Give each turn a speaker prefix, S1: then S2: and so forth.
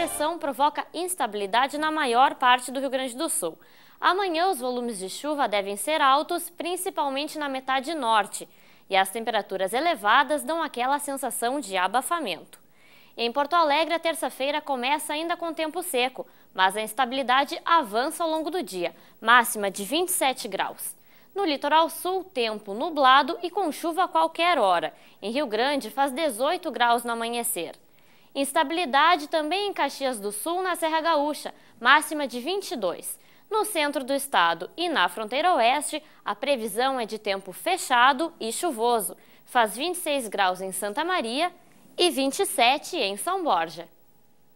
S1: depressão provoca instabilidade na maior parte do Rio Grande do Sul. Amanhã, os volumes de chuva devem ser altos, principalmente na metade norte, e as temperaturas elevadas dão aquela sensação de abafamento. Em Porto Alegre, a terça-feira começa ainda com tempo seco, mas a instabilidade avança ao longo do dia, máxima de 27 graus. No litoral sul, tempo nublado e com chuva a qualquer hora. Em Rio Grande, faz 18 graus no amanhecer. Instabilidade também em Caxias do Sul, na Serra Gaúcha, máxima de 22. No centro do estado e na fronteira oeste, a previsão é de tempo fechado e chuvoso. Faz 26 graus em Santa Maria e 27 em São Borja.